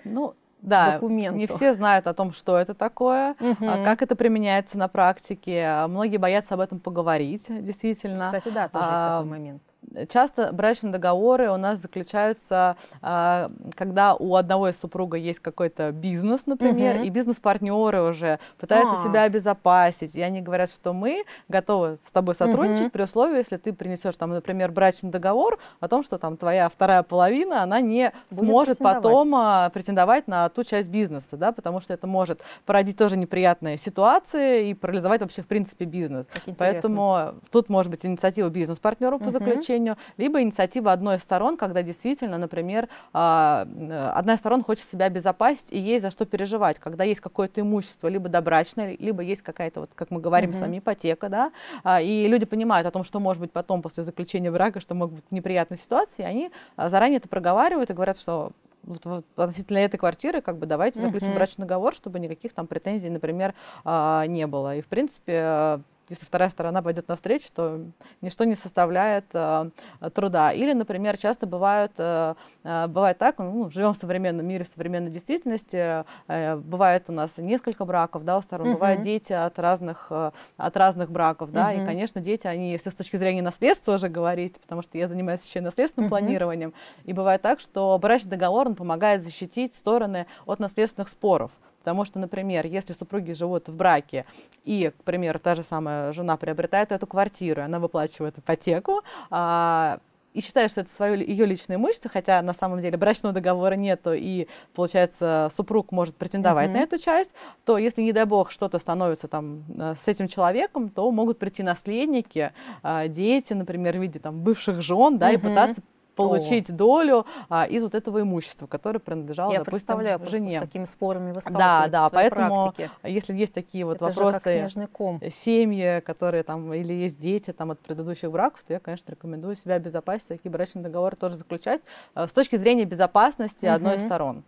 ну, да, документу. Не все знают о том, что это такое, угу. как это применяется на практике. Многие боятся об этом поговорить, действительно. Кстати, да, тоже а, есть такой момент часто брачные договоры у нас заключаются, а, когда у одного из супруга есть какой-то бизнес, например, угу. и бизнес-партнеры уже пытаются а. себя обезопасить, и они говорят, что мы готовы с тобой сотрудничать угу. при условии, если ты принесешь там, например, брачный договор о том, что там твоя вторая половина, она не Будет сможет претендовать. потом а, претендовать на ту часть бизнеса, да, потому что это может породить тоже неприятные ситуации и парализовать вообще в принципе бизнес. Поэтому тут может быть инициатива бизнес-партнера по заключению обращению, либо инициатива одной из сторон, когда действительно, например, а, э, одна из сторон хочет себя обезопасить и ей за что переживать, когда есть какое-то имущество, либо добрачное, либо есть какая-то, вот, как мы говорим угу. с вами, ипотека, да, а, и люди понимают о том, что может быть потом после заключения брака, что могут быть неприятные ситуации, и они а, заранее это проговаривают и говорят, что вот, вот, относительно этой квартиры, как бы давайте заключим uh-huh. брачный договор, чтобы никаких там претензий, например, не было. И в принципе если вторая сторона пойдет навстречу, то ничто не составляет э, труда. Или, например, часто бывают, э, э бывает так, ну, живем в современном мире, в современной действительности, э, бывает у нас несколько браков, да, у сторон, угу. бывают дети от разных, э, от разных браков, да, угу. и, конечно, дети, они, если с точки зрения наследства уже говорить, потому что я занимаюсь еще и наследственным угу. планированием, и бывает так, что брачный договор, он помогает защитить стороны от наследственных споров, Потому что, например, если супруги живут в браке, и, к примеру, та же самая жена приобретает эту квартиру, она выплачивает ипотеку, а, и считает, что это свое, ее личное имущество, хотя на самом деле брачного договора нету, и, получается, супруг может претендовать mm-hmm. на эту часть, то если, не дай бог, что-то становится там э, с этим человеком, то могут прийти наследники, а, дети, например, в виде там бывших жен, да, mm-hmm. и пытаться получить О. долю а, из вот этого имущества, которое принадлежало, Я допустим, представляю жене. с какими спорами вы Да, да, поэтому практике. если есть такие вот Это вопросы, ком. семьи, которые там, или есть дети там от предыдущих браков, то я, конечно, рекомендую себя обезопасить, такие брачные договоры тоже заключать э, с точки зрения безопасности угу. одной из сторон.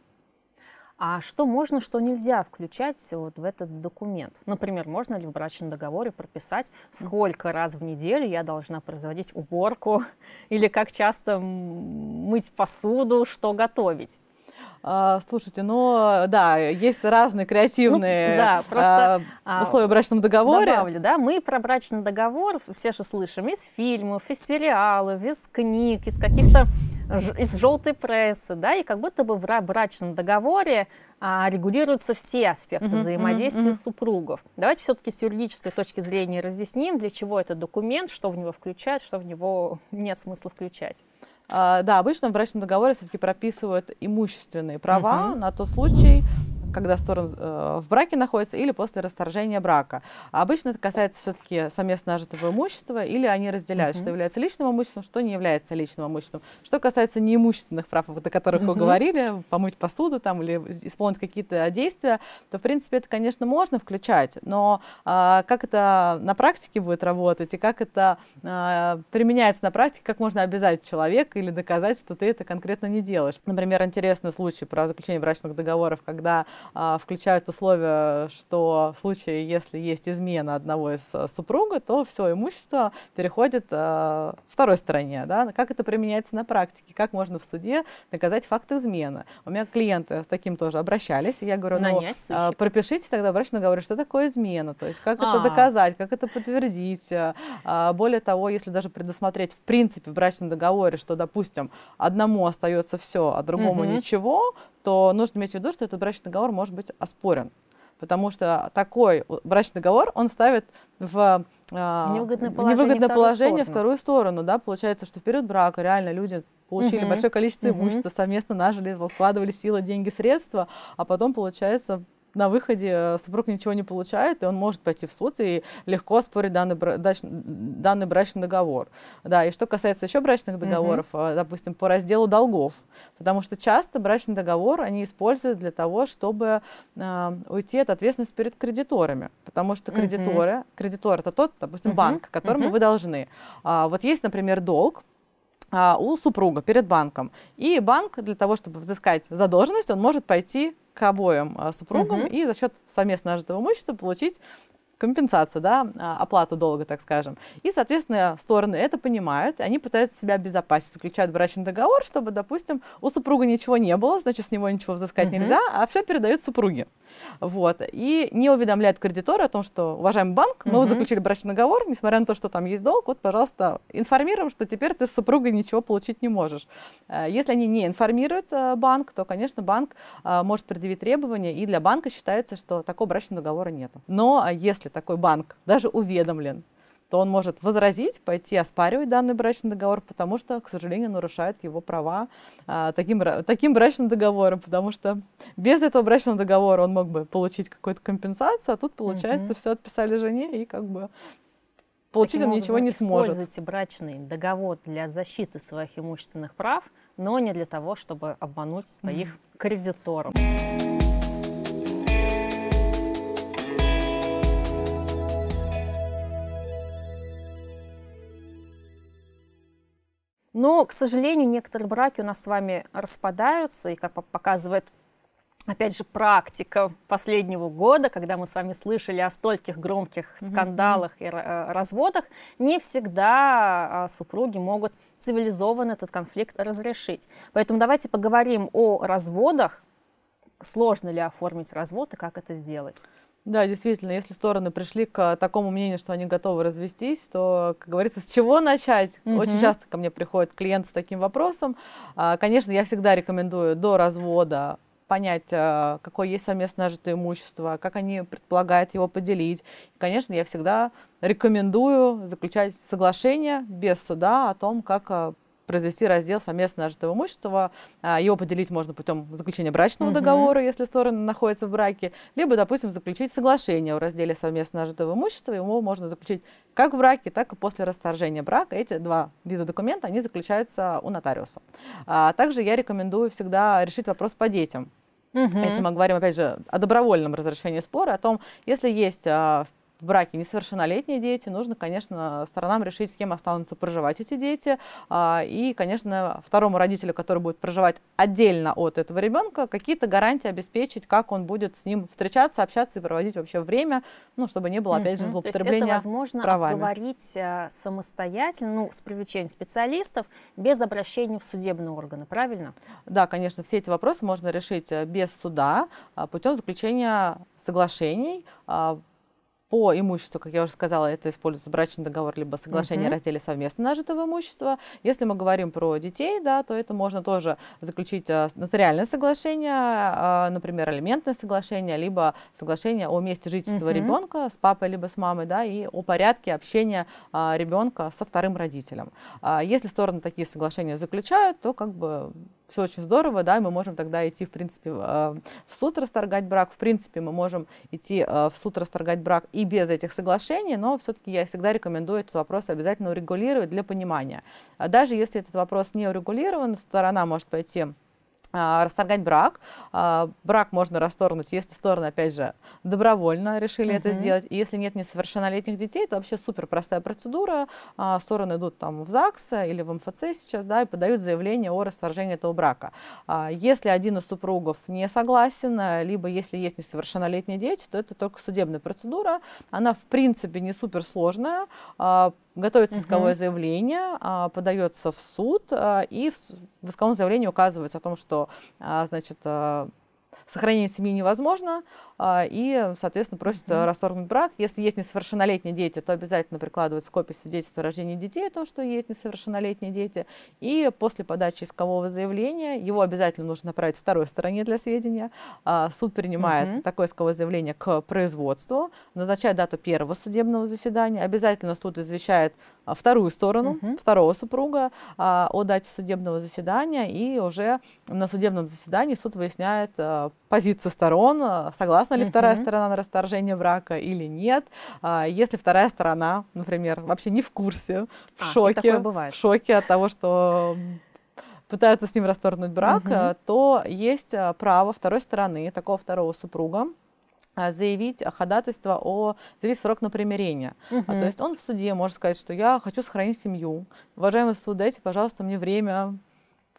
А что можно, что нельзя включать вот в этот документ? Например, можно ли в брачном договоре прописать, сколько раз в неделю я должна производить уборку или как часто мыть посуду, что готовить? А, слушайте, ну да, есть разные ну, креативные ну, да, просто, а, а, условия в брачном договоре. Добавлю, да, мы про брачный договор все же слышим из фильмов, из сериалов, из книг, из каких-то из желтой прессы, да, и как будто бы в брачном договоре а, регулируются все аспекты mm-hmm, взаимодействия mm-hmm. супругов. Давайте все-таки с юридической точки зрения разъясним, для чего этот документ, что в него включать, что в него нет смысла включать. А, да, обычно в брачном договоре все-таки прописывают имущественные права угу. на тот случай, когда стороны э, в браке находятся, или после расторжения брака. А обычно это касается все-таки совместно нажитого имущества, или они разделяют, uh что является личным имуществом, что не является личным имуществом. Что касается неимущественных прав, вот, о которых uh вы говорили, помыть посуду там, или исполнить какие-то действия, то, в принципе, это, конечно, можно включать, но а, как это на практике будет работать, и как это а, применяется на практике, как можно обязать человека или доказать, что ты это конкретно не делаешь. Например, интересный случай про заключение брачных договоров, когда а, включают условия, что в случае, если есть измена одного из э, супруга, то все имущество переходит э, второй стороне. Да? Как это применяется на практике? Как можно в суде доказать факт измены? У меня клиенты с таким тоже обращались, и я говорю, ну, а, пропишите тогда брачную договор, что такое измена, то есть как а -а -а. это доказать, как это подтвердить. Э, а, более того, если даже предусмотреть в принципе в брачном договоре, что, допустим, одному остается все, а другому угу. ничего, то нужно иметь в виду, что этот брачный договор может быть оспорен. Потому что такой брачный договор, он ставит в а, невыгодное положение, невыгодное вторую, сторону. вторую сторону. Да? Получается, что в период брака реально люди получили угу. большое количество имущества, совместно нажили, вкладывали силы, деньги, средства, а потом, получается, на выходе э, супруг ничего не получает, и он может пойти в суд и легко спорить данный, брач, данный брачный договор. Да, и что касается еще брачных договоров, Mm-hmm. допустим, по разделу долгов, потому что часто брачный договор они используют для того, чтобы э, уйти от ответственности перед кредиторами, потому что кредиторы, Mm-hmm. кредитор это тот, допустим, Mm-hmm. банк, которому угу. вы должны. А, вот есть, например, долг, а, у супруга перед банком. И банк для того, чтобы взыскать задолженность, он может пойти к обоим а, супругам угу. и за счет совместно нажитого имущества получить компенсацию, да, а, оплату долга, так скажем. И, соответственно, стороны это понимают, они пытаются себя обезопасить, заключают брачный договор, чтобы, допустим, у супруга ничего не было, значит, с него ничего взыскать угу. нельзя, а все передают супруге. Вот. И не уведомляют кредитора о том, что, уважаемый банк, мы угу. заключили брачный договор, несмотря на то, что там есть долг, вот, пожалуйста, информируем, что теперь ты с супругой ничего получить не можешь. Э, если они не информируют э, банк, то, конечно, банк э, может предъявить требования, и для банка считается, что такого брачного договора нет. Но если такой банк даже уведомлен, то он может возразить, пойти оспаривать данный брачный договор, потому что, к сожалению, нарушает его права а, таким, таким брачным договором, потому что без этого брачного договора он мог бы получить какую-то компенсацию, а тут, получается, mm все отписали жене и как бы получить Таким он ничего не сможет. Используйте брачный договор для защиты своих имущественных прав, но не для того, чтобы обмануть своих mm-hmm. кредиторов. Но, к сожалению, некоторые браки у нас с вами распадаются, и, как показывает опять же, практика последнего года, когда мы с вами слышали о стольких громких скандалах mm-hmm. и э, разводах, не всегда а, супруги могут цивилизованно этот конфликт разрешить. Поэтому давайте поговорим о разводах, сложно ли оформить развод и как это сделать. Да, действительно, если стороны пришли к такому мнению, что они готовы развестись, то, как говорится, с чего начать? Mm -hmm. Очень часто ко мне приходит клиент с таким вопросом. А, конечно, я всегда рекомендую до развода понять, а, какое есть совместное житое имущество, как они предполагают его поделить. И, конечно, я всегда рекомендую заключать соглашение без суда о том, как а, произвести раздел совместного нажитого имущества. А, его поделить можно путем заключения брачного угу. договора, если стороны находятся в браке, либо, допустим, заключить соглашение о разделе совместного нажитого имущества. Его можно заключить как в браке, так и после расторжения брака. Эти два вида документа, они заключаются у нотариуса. А, также я рекомендую всегда решить вопрос по детям. Угу. Если мы говорим, опять же, о добровольном разрешении спора, о том, если есть а, в браке несовершеннолетние дети, нужно, конечно, сторонам решить, с кем останутся проживать эти дети. А, и, конечно, второму родителю, который будет проживать отдельно от этого ребенка, какие-то гарантии обеспечить, как он будет с ним встречаться, общаться и проводить вообще время, ну, чтобы не было, опять же, злоупотребления То это возможно правами. говорить э, самостоятельно, ну, с привлечением специалистов, без обращения в судебные органы, правильно? Да, конечно, все эти вопросы можно решить э, без суда, а, путем заключения соглашений, а, по имуществу, как я уже сказала, это используется брачный договор либо соглашение угу. о разделе совместно нажитого имущества. Если мы говорим про детей, да, то это можно тоже заключить а, нотариальное соглашение, а, например, алиментное соглашение, либо соглашение о месте жительства угу. ребенка с папой либо с мамой, да, и о порядке общения а, ребенка со вторым родителем. Если стороны такие соглашения заключают, то как бы все очень здорово, да, и мы можем тогда идти, в принципе, в э, суд расторгать брак, в принципе, мы можем идти э, в суд расторгать брак и без этих соглашений, но все-таки я всегда рекомендую этот вопрос обязательно урегулировать для понимания. А даже если этот вопрос не урегулирован, сторона может пойти а, расторгать брак. А, брак можно расторгнуть, если стороны, опять же, добровольно решили uh-huh. это сделать. И если нет несовершеннолетних детей, это вообще супер простая процедура. А, стороны идут там в ЗАГС или в МФЦ сейчас, да, и подают заявление о расторжении этого брака. Если один из супругов не согласен, э, либо если есть несовершеннолетние дети, то это только судебная процедура. Она, в принципе, не супер сложная. Готовится исковое заявление, а, подается в суд, а, и в исковом заявлении указывается о том, что а, значит, Сохранение семьи невозможно, а, и, соответственно, просят mm-hmm. расторгнуть брак. Если есть несовершеннолетние дети, то обязательно прикладывают копии свидетельства о рождении детей о том, что есть несовершеннолетние дети. И после подачи искового заявления его обязательно нужно направить второй стороне для сведения. А, суд принимает mm-hmm. такое исковое заявление к производству, назначает дату первого судебного заседания. Обязательно суд извещает а, вторую сторону, Uh -huh. второго супруга, а, о дате судебного заседания, и уже на судебном заседании суд выясняет а, позицию сторон, а, согласна ли Uh -huh. вторая сторона на расторжение брака или нет. А, если вторая сторона, например, вообще не в курсе, в а, шоке, в шоке от того, что пытаются с ним расторгнуть брак, Uh -huh. А, то есть а, право второй стороны, такого второго супруга, а, заявить ходатайство о заявить срок на примирение. Угу. А, то есть он в суде может сказать, что я хочу сохранить семью. Уважаемый суд, дайте, пожалуйста, мне время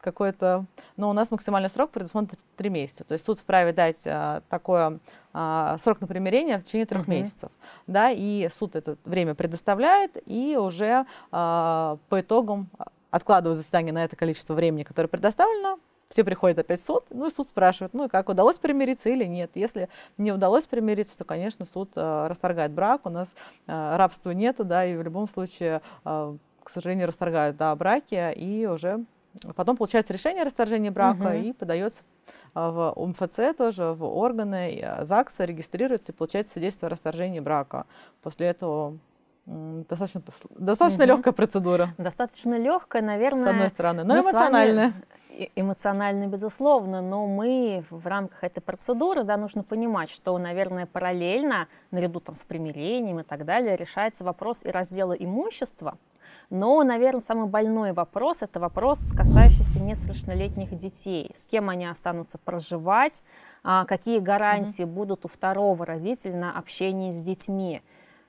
какое-то... Но у нас максимальный срок предусмотрен три месяца. То есть суд вправе дать а, такое а, срок на примирение в течение трех угу. месяцев. Да, и суд это время предоставляет, и уже а, по итогам откладывают заседание на это количество времени, которое предоставлено, все приходят опять в суд, ну и суд спрашивает, ну и как, удалось примириться или нет. Если не удалось примириться, то, конечно, суд э, расторгает брак, у нас э, рабства нет, да, и в любом случае, э, к сожалению, расторгают да, браки, и уже потом получается решение о расторжении брака угу. и подается э, в УМФЦ тоже, в органы э, ЗАГСа регистрируется и получается свидетельство о расторжении брака. После этого достаточно, достаточно угу. легкая процедура. Достаточно легкая, наверное. С одной стороны, но эмоциональная. Вами эмоционально, безусловно, но мы в рамках этой процедуры, да, нужно понимать, что, наверное, параллельно, наряду там с примирением и так далее, решается вопрос и раздела имущества, но, наверное, самый больной вопрос – это вопрос, касающийся несовершеннолетних детей. С кем они останутся проживать, а, какие гарантии mm-hmm. будут у второго родителя на общение с детьми.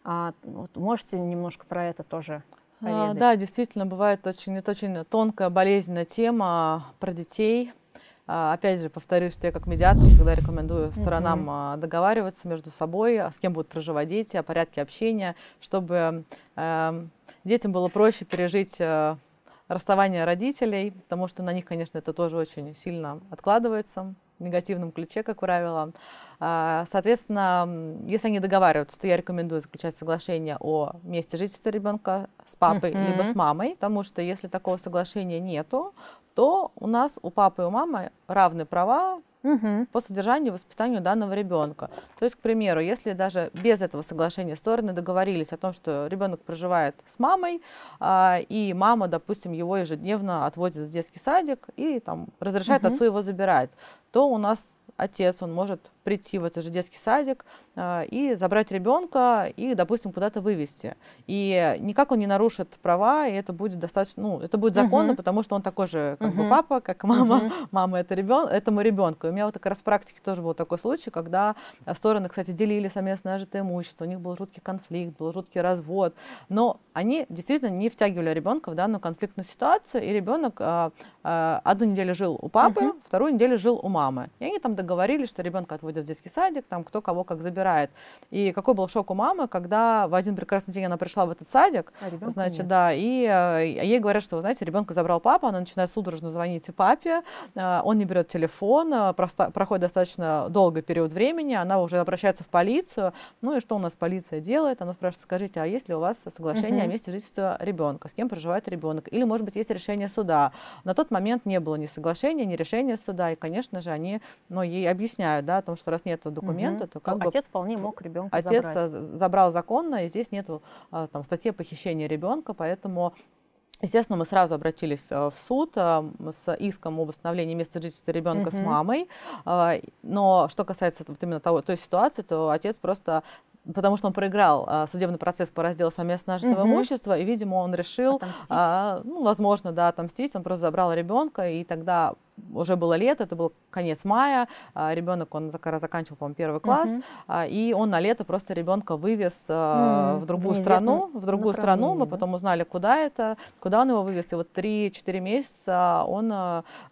А, вот можете немножко про это тоже а, поведать? Да, действительно, бывает очень, это очень тонкая, болезненная тема про детей. А, опять же, повторюсь, что я как медиатор всегда рекомендую сторонам mm-hmm. договариваться между собой, с кем будут проживать дети, о порядке общения, чтобы э, детям было проще пережить э, расставание родителей, потому что на них, конечно, это тоже очень сильно откладывается негативном ключе, как правило. А, соответственно, если они договариваются, то я рекомендую заключать соглашение о месте жительства ребенка с папой uh-huh. либо с мамой, потому что если такого соглашения нету, то у нас у папы и у мамы равны права угу. по содержанию и воспитанию данного ребенка. То есть, к примеру, если даже без этого соглашения стороны договорились о том, что ребенок проживает с мамой, а, и мама, допустим, его ежедневно отводит в детский садик и там разрешает угу. отцу его забирать, то у нас отец, он может прийти в этот же детский садик а, и забрать ребенка и, допустим, куда-то вывести. И никак он не нарушит права, и это будет достаточно, ну, это будет законно, угу. потому что он такой же, как угу. бы папа, как мама, угу. мама это ребен, этому ребенку. И у меня вот как раз в практике тоже был такой случай, когда стороны, кстати, делили совместное нажитое имущество, у них был жуткий конфликт, был жуткий развод, но они действительно не втягивали ребенка в данную конфликтную ситуацию, и ребенок а, а, одну неделю жил у папы, угу. вторую неделю жил у мамы. И они там договорились, что ребенка отводят ходят в детский садик, там кто кого как забирает. И какой был шок у мамы, когда в один прекрасный день она пришла в этот садик, а значит, нет. да, и э, ей говорят, что, вы знаете, ребенка забрал папа, она начинает судорожно звонить папе, э, он не берет телефон, э, проходит достаточно долгий период времени, она уже обращается в полицию, ну и что у нас полиция делает? Она спрашивает, скажите, а есть ли у вас соглашение угу. о месте жительства ребенка, с кем проживает ребенок? Или, может быть, есть решение суда? На тот момент не было ни соглашения, ни решения суда, и, конечно же, они, ну, ей объясняют, да, о том, что что раз нет документа, угу. то как ну, бы... Отец вполне мог ребенка отец э, забрать. Отец забрал законно, и здесь нет э, там, статьи похищения ребенка, поэтому Естественно, мы сразу обратились э, в суд с иском об установлении места жительства ребенка mm с мамой. Но что касается вот именно того, той ситуации, то отец просто потому что он проиграл а, судебный процесс по разделу совместно нажитого угу. имущества, и, видимо, он решил, а, ну, возможно, да, отомстить, он просто забрал ребенка, и тогда уже было лето, это был конец мая, а, ребенок, он заканчивал, по-моему, первый класс, uh-huh. и он на лето просто ребенка вывез uh в другую в страну, в другую страну, мы потом узнали, куда это, куда он его вывез, и вот 3-4 месяца он,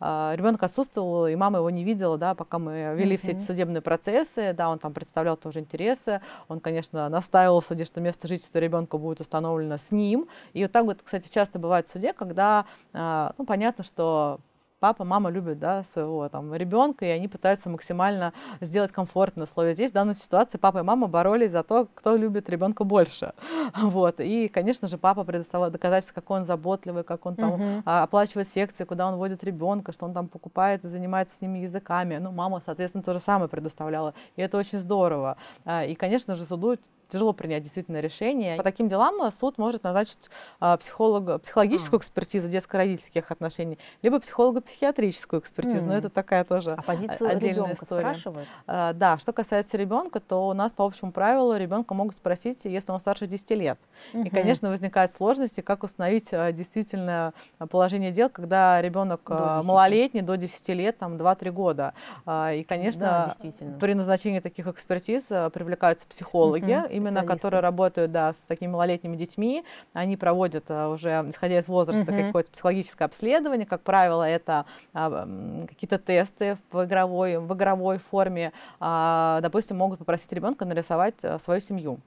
ребенок отсутствовал, и мама его не видела, да, пока мы вели uh-huh. все эти судебные процессы, да, он там представлял тоже интересы, он, конечно, настаивал в суде, что место жительства ребенка будет установлено с ним, и вот так вот, кстати, часто бывает в суде, когда, ну, понятно, что папа, мама любят да, своего там, ребенка, и они пытаются максимально сделать комфортные условия. Здесь в данной ситуации папа и мама боролись за то, кто любит ребенка больше. Вот. И, конечно же, папа предоставлял доказательства, какой он заботливый, как он там угу. оплачивает секции, куда он водит ребенка, что он там покупает и занимается с ними языками. Ну, мама, соответственно, то же самое предоставляла. И это очень здорово. А, и, конечно же, суду тяжело принять действительно решение. По таким делам э, суд может назначить э, психолога, психологическую экспертизу детско-родительских отношений, либо психолого-психиатрическую экспертизу. Mm. Но это такая тоже а позицию ребенка история. спрашивают? Э, да, что касается ребенка, то у нас по общему правилу ребенка могут спросить, если он старше 10 лет. Mm-hmm. И, конечно, возникают сложности, как установить действительно положение дел, когда ребенок до малолетний, до 10 лет, там 2-3 года. И, конечно, да, при назначении таких экспертиз привлекаются психологи, mm-hmm именно которые работают, да, с такими малолетними детьми, они проводят а, уже, исходя из возраста, угу. какое-то психологическое обследование, как правило, это а, какие-то тесты в игровой, в игровой форме, а, допустим, могут попросить ребенка нарисовать свою семью.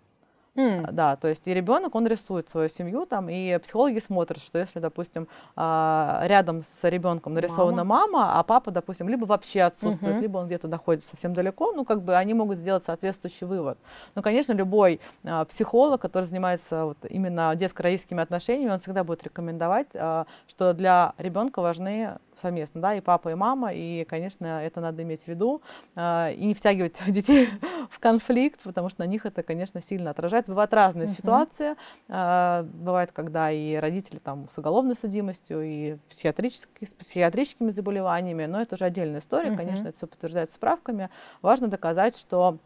Mm. Да, то есть и ребенок, он рисует свою семью там, и психологи смотрят, что если, допустим, а, рядом с ребенком нарисована мама, мама а папа, допустим, либо вообще отсутствует, mm-hmm. либо он где-то находится совсем далеко, ну, как бы они могут сделать соответствующий вывод. Ну, конечно, любой а, психолог, который занимается вот именно детско-родительскими отношениями, он всегда будет рекомендовать, что для ребенка важны совместно, да, и папа, и мама, и, конечно, это надо иметь в виду, э, и не втягивать детей в конфликт, потому что на них это, конечно, сильно отражается. Бывают разные uh-huh. ситуации, э, бывает, когда и родители там с уголовной судимостью, и психиатрически, с психиатрическими заболеваниями, но это уже отдельная история, uh-huh. конечно, это все подтверждается справками. Важно доказать, что,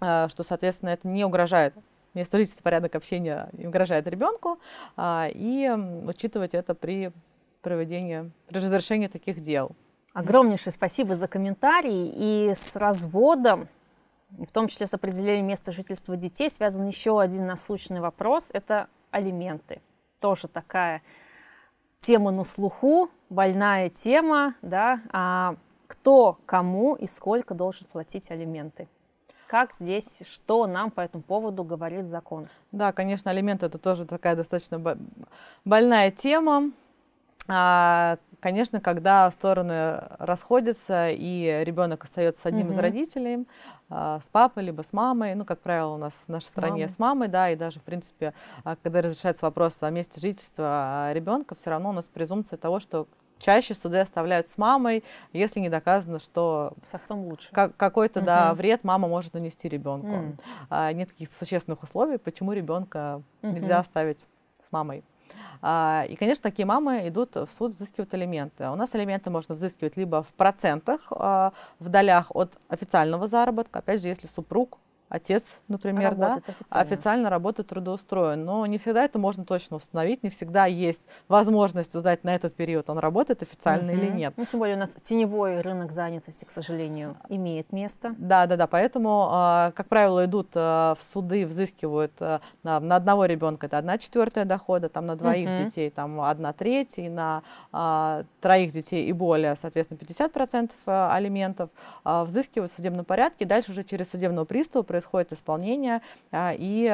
э, что соответственно, это не угрожает место жительства, порядок общения не угрожает ребенку, и учитывать это при проведения, разрешения таких дел. Огромнейшее спасибо за комментарий. И с разводом, в том числе с определением места жительства детей, связан еще один насущный вопрос – это алименты. Тоже такая тема на слуху, больная тема, да, а кто кому и сколько должен платить алименты. Как здесь, что нам по этому поводу говорит закон? Да, конечно, алименты это тоже такая достаточно больная тема. А, конечно, когда стороны расходятся и ребенок остается с одним угу. из родителей, а, с папой либо с мамой, ну как правило у нас в нашей стране мамой. с мамой, да, и даже в принципе, а, когда разрешается вопрос о месте жительства ребенка, все равно у нас презумпция того, что чаще суды оставляют с мамой, если не доказано, что с отцом лучше. Как, какой-то угу. да, вред мама может нанести ребенку. Угу. А, нет каких-то существенных условий, почему ребенка угу. нельзя оставить с мамой. А, и, конечно, такие мамы идут в суд, взыскивают элементы. У нас элементы можно взыскивать либо в процентах, а, в долях от официального заработка, опять же, если супруг отец, например, работает да, официально. официально работает трудоустроен. Но не всегда это можно точно установить, не всегда есть возможность узнать на этот период, он работает официально mm-hmm. или нет. Ну, тем более у нас теневой рынок занятости, к сожалению, имеет место. Да, да, да. Поэтому, а, как правило, идут а, в суды, взыскивают а, на, одного ребенка это одна четвертая дохода, там на двоих mm-hmm. детей там одна третья, на троих детей и более, соответственно, 50% алиментов взыскивают в судебном порядке. Дальше уже через судебного пристава происходит происходит исполнение, а, и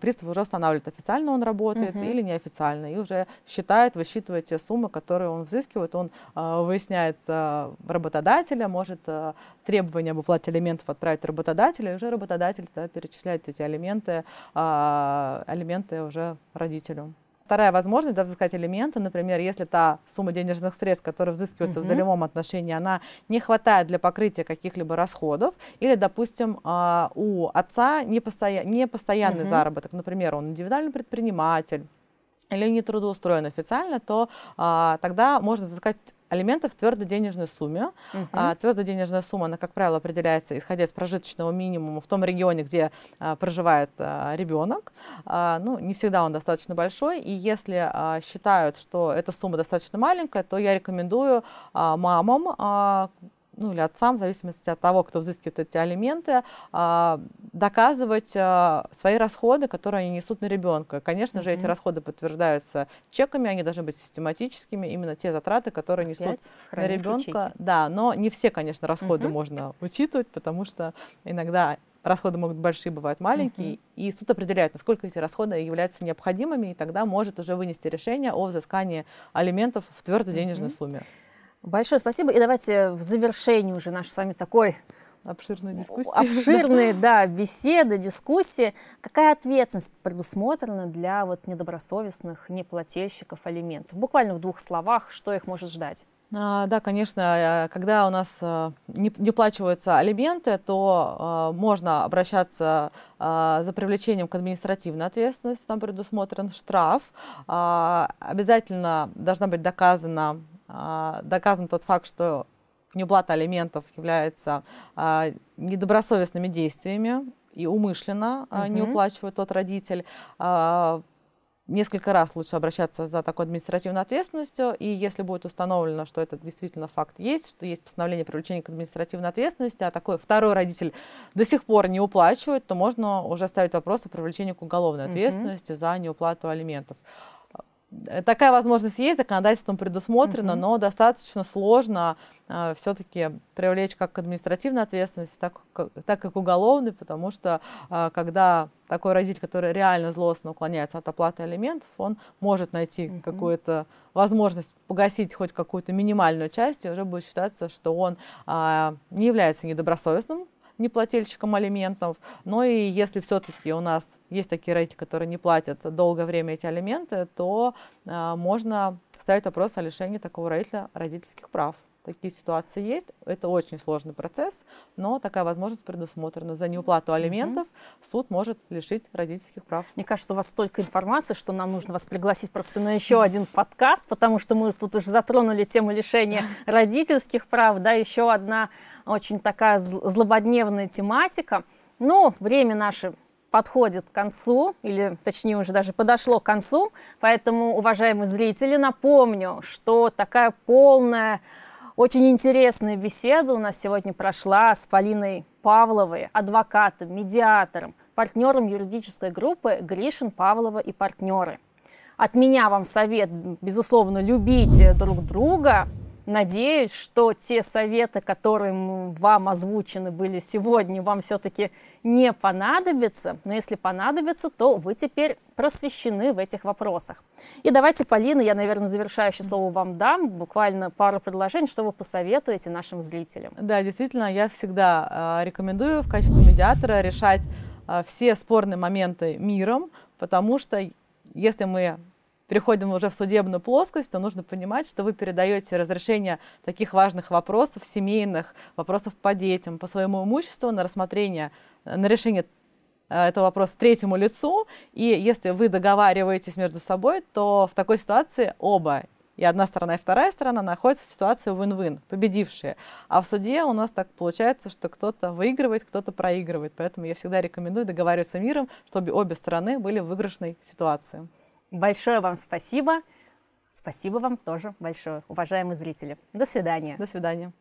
пристав уже устанавливает, официально он работает угу. или неофициально, и уже считает, высчитывает те суммы, которые он взыскивает, он а, выясняет а, работодателя, может требования об уплате алиментов отправить работодателю и уже работодатель да, перечисляет эти алименты, алименты уже родителю. Вторая возможность, да, взыскать элементы, например, если та сумма денежных средств, которая взыскивается угу. в долевом отношении, она не хватает для покрытия каких-либо расходов, или, допустим, а, у отца непостоя... непостоянный угу. заработок, например, он индивидуальный предприниматель, или не трудоустроен официально, то а, тогда можно взыскать алиментов в твердой денежной сумме. Угу. А, твердая денежная сумма, она, как правило, определяется, исходя из прожиточного минимума в том регионе, где а, проживает а, ребенок. А, ну, не всегда он достаточно большой. И если а, считают, что эта сумма достаточно маленькая, то я рекомендую а, мамам а, ну, или отцам, в зависимости от того, кто взыскивает эти алименты, а, доказывать а, свои расходы, которые они несут на ребенка. Конечно же, эти расходы подтверждаются чеками, они должны быть систематическими, именно те затраты, которые Опять несут на ребенка. Учите. Да, но не все, конечно, расходы mm можно учитывать, потому что иногда расходы могут большие, бывают маленькие, mm-hmm. и суд определяет, насколько эти расходы являются необходимыми, и тогда может уже вынести решение о взыскании алиментов в твердой mm-hmm. денежной сумме. Большое спасибо. И давайте в завершении уже наш с вами такой обширной дискуссии. Обширные, да, беседы, дискуссии. Какая ответственность предусмотрена для вот недобросовестных неплательщиков алиментов? Буквально в двух словах, что их может ждать? А, да, конечно, э, когда у нас э, не, не плачиваются алименты, то а, можно обращаться а, за привлечением к административной ответственности, там предусмотрен штраф. А, обязательно должна быть доказана а, доказан тот факт, что неуплата алиментов является а, недобросовестными действиями и умышленно угу. не уплачивает тот родитель, несколько раз лучше обращаться за такой административной ответственностью, и если будет установлено, что это действительно факт есть, что есть постановление привлечения к административной ответственности, а такой второй родитель до сих пор не уплачивает, то можно уже ставить вопрос о привлечении к уголовной ответственности mm-hmm. за неуплату алиментов. Такая возможность есть, законодательством предусмотрено, угу. но достаточно сложно э, а, все-таки привлечь как к административной ответственности, так, как, так и к уголовной, потому что э, когда такой родитель, который реально злостно уклоняется от оплаты алиментов, он может найти угу. какую-то возможность погасить хоть какую-то минимальную часть, и уже будет считаться, что он э, не является недобросовестным неплательщикам алиментов. Но и если все-таки у нас есть такие родители, которые не платят долгое время эти алименты, то э, можно ставить вопрос о лишении такого родителя родительских прав. Такие ситуации есть. Это очень сложный процесс, но такая возможность предусмотрена. За неуплату алиментов mm-hmm. суд может лишить родительских прав. Мне кажется, у вас столько информации, что нам нужно вас пригласить просто на еще один подкаст, потому что мы тут уже затронули тему лишения родительских прав. Да, еще одна очень такая злободневная тематика. Ну, время наше подходит к концу, или точнее уже даже подошло к концу. Поэтому, уважаемые зрители, напомню, что такая полная очень интересная беседа у нас сегодня прошла с Полиной Павловой, адвокатом, медиатором, партнером юридической группы Гришин, Павлова и партнеры. От меня вам совет, безусловно, любите друг друга, Надеюсь, что те советы, которые вам озвучены были сегодня, вам все-таки не понадобятся. Но если понадобятся, то вы теперь просвещены в этих вопросах. И давайте, Полина, я, наверное, завершающее слово вам дам, буквально пару предложений, что вы посоветуете нашим зрителям. Да, действительно, я всегда а, рекомендую в качестве медиатора решать а, все спорные моменты миром, потому что если мы переходим уже в судебную плоскость, то нужно понимать, что вы передаете разрешение таких важных вопросов семейных, вопросов по детям, по своему имуществу на рассмотрение, э, на решение э, этого вопроса третьему лицу. И если вы договариваетесь между собой, то в такой ситуации оба и одна сторона, и вторая сторона находятся в ситуации win-win, победившие. А в суде у нас так получается, что кто-то выигрывает, кто-то проигрывает. Поэтому я всегда рекомендую договариваться миром, чтобы обе стороны были в выигрышной ситуации. Большое вам спасибо. Спасибо вам тоже большое, уважаемые зрители. До свидания. До свидания.